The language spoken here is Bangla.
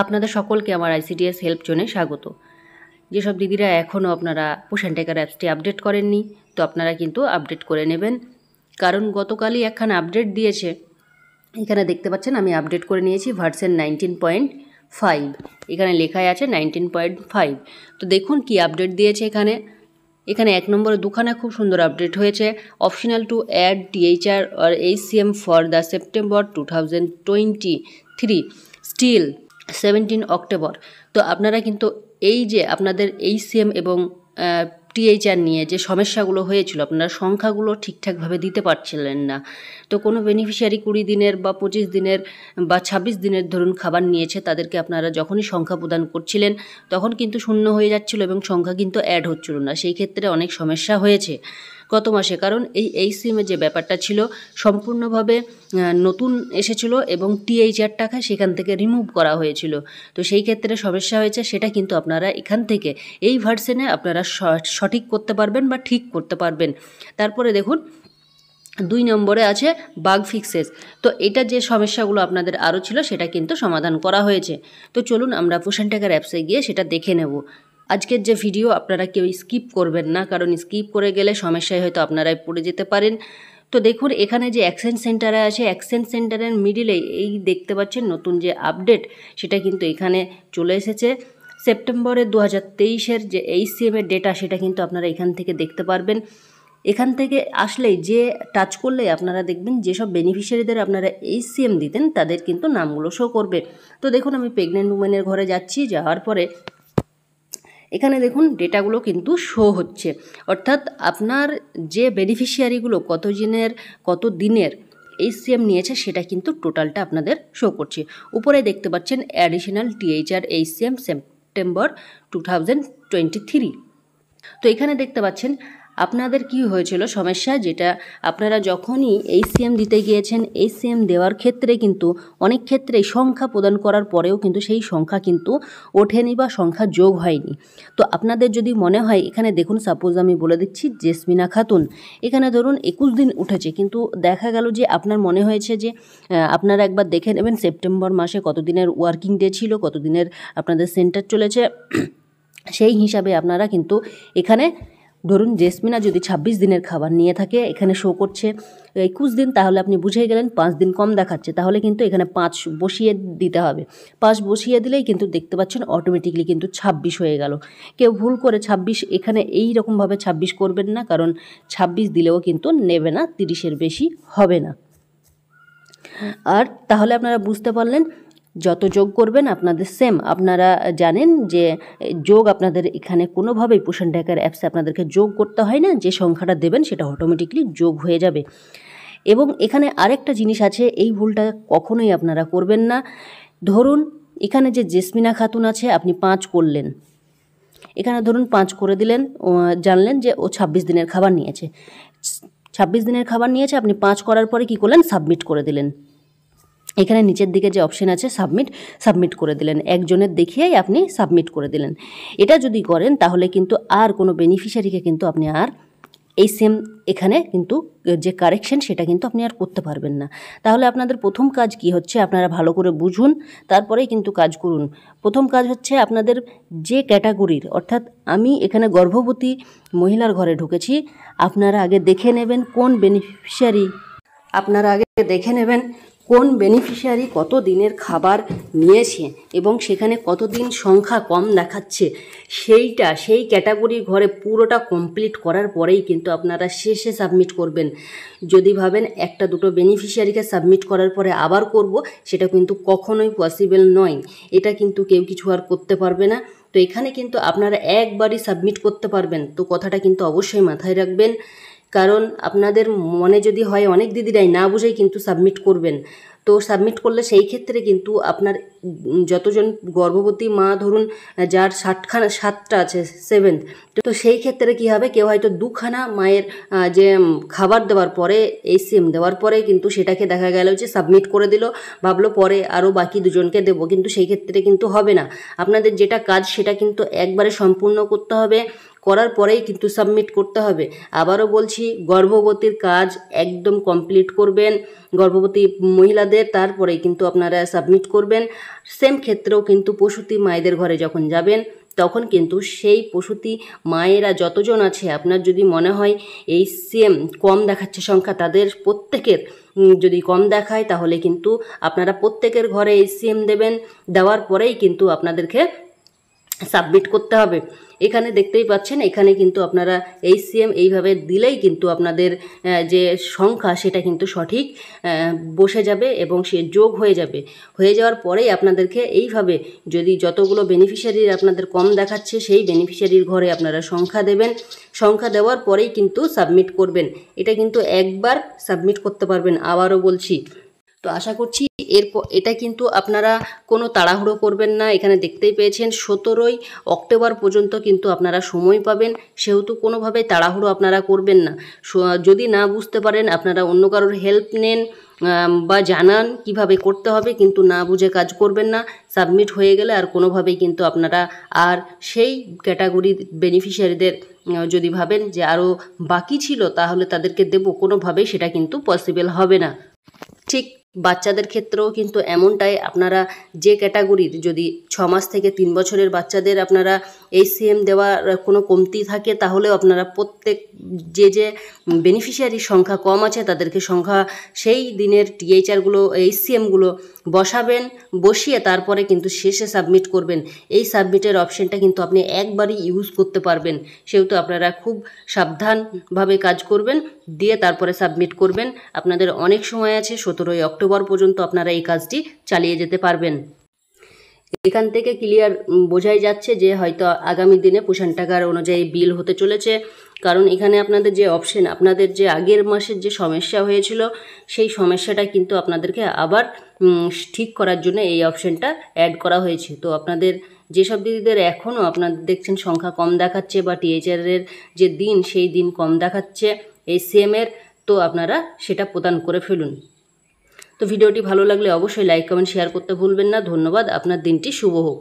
আপনাদের সকলকে আমার আইসিডিএস হেল্প জোনে স্বাগত যেসব দিদিরা এখনও আপনারা পোষণ টেকার অ্যাপসটি আপডেট করেননি তো আপনারা কিন্তু আপডেট করে নেবেন কারণ গতকালই একখান আপডেট দিয়েছে এখানে দেখতে পাচ্ছেন আমি আপডেট করে নিয়েছি ভার্সেন নাইনটিন পয়েন্ট ফাইভ এখানে লেখাই আছে নাইনটিন পয়েন্ট ফাইভ তো দেখুন কি আপডেট দিয়েছে এখানে এখানে এক নম্বরে দুখানা খুব সুন্দর আপডেট হয়েছে অপশনাল টু অ্যাড টিএইচআর আর HCM for the September two thousand twenty three still seventeen October তো আপনারা কিন্তু এই যে আপনাদের সিএম এবং টিএইচআর নিয়ে যে সমস্যাগুলো হয়েছিল আপনারা সংখ্যাগুলো ঠিকঠাকভাবে দিতে পারছিলেন না তো কোনো বেনিফিশিয়ারি কুড়ি দিনের বা পঁচিশ দিনের বা ছাব্বিশ দিনের ধরুন খাবার নিয়েছে তাদেরকে আপনারা যখনই সংখ্যা প্রদান করছিলেন তখন কিন্তু শূন্য হয়ে যাচ্ছিল এবং সংখ্যা কিন্তু অ্যাড হচ্ছিল না সেই ক্ষেত্রে অনেক সমস্যা হয়েছে গত মাসে কারণ এই এই সিমের যে ব্যাপারটা ছিল সম্পূর্ণভাবে নতুন এসেছিল এবং টিএইচআর টাকা সেখান থেকে রিমুভ করা হয়েছিল তো সেই ক্ষেত্রে সমস্যা হয়েছে সেটা কিন্তু আপনারা এখান থেকে এই ভার্সনে আপনারা সঠিক করতে পারবেন বা ঠিক করতে পারবেন তারপরে দেখুন দুই নম্বরে আছে বাগ ফিক্সেস তো এটা যে সমস্যাগুলো আপনাদের আরও ছিল সেটা কিন্তু সমাধান করা হয়েছে তো চলুন আমরা পোশান টাকার অ্যাপসে গিয়ে সেটা দেখে নেব আজকের যে ভিডিও আপনারা কেউ স্কিপ করবেন না কারণ স্কিপ করে গেলে সমস্যায় হয়তো আপনারাই পড়ে যেতে পারেন তো দেখুন এখানে যে অ্যাকশন সেন্টারে আছে অ্যাকশন সেন্টারের মিডিলে এই দেখতে পাচ্ছেন নতুন যে আপডেট সেটা কিন্তু এখানে চলে এসেছে সেপ্টেম্বরে দু হাজার তেইশের যে এইচসিএমের ডেটা সেটা কিন্তু আপনারা এখান থেকে দেখতে পারবেন এখান থেকে আসলেই যে টাচ করলে আপনারা দেখবেন যেসব বেনিফিশিয়ারিদের আপনারা এই সিএম দিতেন তাদের কিন্তু নামগুলো শো করবে তো দেখুন আমি প্রেগনেন্ট উমেনের ঘরে যাচ্ছি যাওয়ার পরে এখানে দেখুন ডেটাগুলো কিন্তু শো হচ্ছে অর্থাৎ আপনার যে বেনিফিশিয়ারিগুলো কতজনের কত দিনের এই সিএম নিয়েছে সেটা কিন্তু টোটালটা আপনাদের শো করছে উপরে দেখতে পাচ্ছেন additional THR H CM September two thousand twenty three তো এখানে দেখতে পাচ্ছেন আপনাদের কি হয়েছিল সমস্যা যেটা আপনারা যখনই এইচসিএম দিতে গিয়েছেন সিএম দেওয়ার ক্ষেত্রে কিন্তু অনেক ক্ষেত্রে সংখ্যা প্রদান করার পরেও কিন্তু সেই সংখ্যা কিন্তু ওঠেনি বা সংখ্যা যোগ হয়নি তো আপনাদের যদি মনে হয় এখানে দেখুন সাপোজ আমি বলে দিচ্ছি জেসমিনা খাতুন এখানে ধরুন একুশ দিন উঠেছে কিন্তু দেখা গেল যে আপনার মনে হয়েছে যে আপনারা একবার দেখে নেবেন সেপ্টেম্বর মাসে কতদিনের ওয়ার্কিং ডে ছিল কতদিনের আপনাদের সেন্টার চলেছে সেই হিসাবে আপনারা কিন্তু এখানে ধরুন জেসমিনা যদি ২৬ দিনের খাবার নিয়ে থাকে এখানে শো করছে একুশ দিন তাহলে আপনি বুঝে গেলেন পাঁচ দিন কম দেখাচ্ছে তাহলে কিন্তু এখানে পাঁচ বসিয়ে দিতে হবে পাঁচ বসিয়ে দিলেই কিন্তু দেখতে পাচ্ছেন অটোমেটিকলি কিন্তু ২৬ হয়ে গেল কেউ ভুল করে ২৬ এখানে এই রকমভাবে ২৬ করবেন না কারণ ২৬ দিলেও কিন্তু নেবে না তিরিশের বেশি হবে না আর তাহলে আপনারা বুঝতে পারলেন যত যোগ করবেন আপনাদের সেম আপনারা জানেন যে যোগ আপনাদের এখানে কোনোভাবেই পোষণ ট্যাকার অ্যাপসে আপনাদেরকে যোগ করতে হয় না যে সংখ্যাটা দেবেন সেটা অটোমেটিকলি যোগ হয়ে যাবে এবং এখানে আরেকটা জিনিস আছে এই ভুলটা কখনোই আপনারা করবেন না ধরুন এখানে যে জেসমিনা খাতুন আছে আপনি পাঁচ করলেন এখানে ধরুন পাঁচ করে দিলেন জানলেন যে ও ছাব্বিশ দিনের খাবার নিয়েছে ছাব্বিশ দিনের খাবার নিয়েছে আপনি পাঁচ করার পরে কি করলেন সাবমিট করে দিলেন এখানে নিচের দিকে যে অপশন আছে সাবমিট সাবমিট করে দিলেন একজনের দেখিয়েই আপনি সাবমিট করে দিলেন এটা যদি করেন তাহলে কিন্তু আর কোনো বেনিফিশিয়ারিকে কিন্তু আপনি আর এই সেম এখানে কিন্তু যে কারেকশন সেটা কিন্তু আপনি আর করতে পারবেন না তাহলে আপনাদের প্রথম কাজ কি হচ্ছে আপনারা ভালো করে বুঝুন তারপরেই কিন্তু কাজ করুন প্রথম কাজ হচ্ছে আপনাদের যে ক্যাটাগরির অর্থাৎ আমি এখানে গর্ভবতী মহিলার ঘরে ঢুকেছি আপনারা আগে দেখে নেবেন কোন বেনিফিশিয়ারি আপনারা আগে দেখে নেবেন কোন বেনিফিশিয়ারি কত দিনের খাবার নিয়েছে এবং সেখানে কত দিন সংখ্যা কম দেখাচ্ছে সেইটা সেই ক্যাটাগরির ঘরে পুরোটা কমপ্লিট করার পরেই কিন্তু আপনারা শেষে সাবমিট করবেন যদি ভাবেন একটা দুটো বেনিফিশিয়ারিকে সাবমিট করার পরে আবার করব সেটা কিন্তু কখনোই পসিবল নয় এটা কিন্তু কেউ কিছু আর করতে পারবে না তো এখানে কিন্তু আপনারা একবারই সাবমিট করতে পারবেন তো কথাটা কিন্তু অবশ্যই মাথায় রাখবেন কারণ আপনাদের মনে যদি হয় অনেক দিদিরাই না বুঝেই কিন্তু সাবমিট করবেন তো সাবমিট করলে সেই ক্ষেত্রে কিন্তু আপনার যতজন গর্ভবতী মা ধরুন যার ষাটখানা সাতটা আছে সেভেন্থ তো সেই ক্ষেত্রে কী হবে কেউ হয়তো দুখানা মায়ের যে খাবার দেওয়ার পরে এই সিম দেওয়ার পরে কিন্তু সেটাকে দেখা গেল যে সাবমিট করে দিল ভাবলো পরে আরও বাকি দুজনকে দেবো কিন্তু সেই ক্ষেত্রে কিন্তু হবে না আপনাদের যেটা কাজ সেটা কিন্তু একবারে সম্পূর্ণ করতে হবে করার পরেই কিন্তু সাবমিট করতে হবে আবারও বলছি গর্ভবতীর কাজ একদম কমপ্লিট করবেন গর্ভবতী মহিলাদের তারপরে কিন্তু আপনারা সাবমিট করবেন সেম ক্ষেত্রেও কিন্তু প্রসূতি মায়েদের ঘরে যখন যাবেন তখন কিন্তু সেই প্রসূতি মায়েরা যতজন আছে আপনার যদি মনে হয় এই সেম কম দেখাচ্ছে সংখ্যা তাদের প্রত্যেকের যদি কম দেখায় তাহলে কিন্তু আপনারা প্রত্যেকের ঘরে এই সেম দেবেন দেওয়ার পরেই কিন্তু আপনাদেরকে সাবমিট করতে হবে এখানে দেখতেই পাচ্ছেন এখানে কিন্তু আপনারা এই সিএম এইভাবে দিলেই কিন্তু আপনাদের যে সংখ্যা সেটা কিন্তু সঠিক বসে যাবে এবং সে যোগ হয়ে যাবে হয়ে যাওয়ার পরেই আপনাদেরকে এইভাবে যদি যতগুলো বেনিফিশিয়ারির আপনাদের কম দেখাচ্ছে সেই বেনিফিশিয়ারির ঘরে আপনারা সংখ্যা দেবেন সংখ্যা দেওয়ার পরেই কিন্তু সাবমিট করবেন এটা কিন্তু একবার সাবমিট করতে পারবেন আবারও বলছি তো আশা করছি এর এটা কিন্তু আপনারা কোনো তাড়াহুড়ো করবেন না এখানে দেখতেই পেয়েছেন সতেরোই অক্টোবর পর্যন্ত কিন্তু আপনারা সময় পাবেন সেহেতু কোনোভাবে তাড়াহুড়ো আপনারা করবেন না যদি না বুঝতে পারেন আপনারা অন্য কারোর হেল্প নেন বা জানান কিভাবে করতে হবে কিন্তু না বুঝে কাজ করবেন না সাবমিট হয়ে গেলে আর কোনোভাবেই কিন্তু আপনারা আর সেই ক্যাটাগরির বেনিফিশিয়ারিদের যদি ভাবেন যে আরও বাকি ছিল তাহলে তাদেরকে দেব কোনোভাবেই সেটা কিন্তু পসিবল হবে না ঠিক বাচ্চাদের ক্ষেত্রেও কিন্তু এমনটাই আপনারা যে ক্যাটাগরির যদি ছ মাস থেকে তিন বছরের বাচ্চাদের আপনারা এই সিএম দেওয়ার কোনো কমতি থাকে তাহলেও আপনারা প্রত্যেক যে যে বেনিফিশিয়ারির সংখ্যা কম আছে তাদেরকে সংখ্যা সেই দিনের টিএইচআরগুলো এই সিএমগুলো বসাবেন বসিয়ে তারপরে কিন্তু শেষে সাবমিট করবেন এই সাবমিটের অপশানটা কিন্তু আপনি একবারই ইউজ করতে পারবেন সেহেতু আপনারা খুব সাবধানভাবে কাজ করবেন দিয়ে তারপরে সাবমিট করবেন আপনাদের অনেক সময় আছে সতেরোই অক্টোবর অক্টোবর পর্যন্ত আপনারা এই কাজটি চালিয়ে যেতে পারবেন এখান থেকে ক্লিয়ার বোঝাই যাচ্ছে যে হয়তো আগামী দিনে পোষণ টাকার অনুযায়ী বিল হতে চলেছে কারণ এখানে আপনাদের যে অপশন আপনাদের যে আগের মাসের যে সমস্যা হয়েছিল সেই সমস্যাটা কিন্তু আপনাদেরকে আবার ঠিক করার জন্য এই অপশনটা অ্যাড করা হয়েছে তো আপনাদের যেসব দিদিদের এখনও আপনাদের দেখছেন সংখ্যা কম দেখাচ্ছে বা টিএচআরের যে দিন সেই দিন কম দেখাচ্ছে এই সেমের তো আপনারা সেটা প্রদান করে ফেলুন তো ভিডিওটি ভালো লাগলে অবশ্যই লাইক কমেন্ট শেয়ার করতে ভুলবেন না ধন্যবাদ আপনার দিনটি শুভ হোক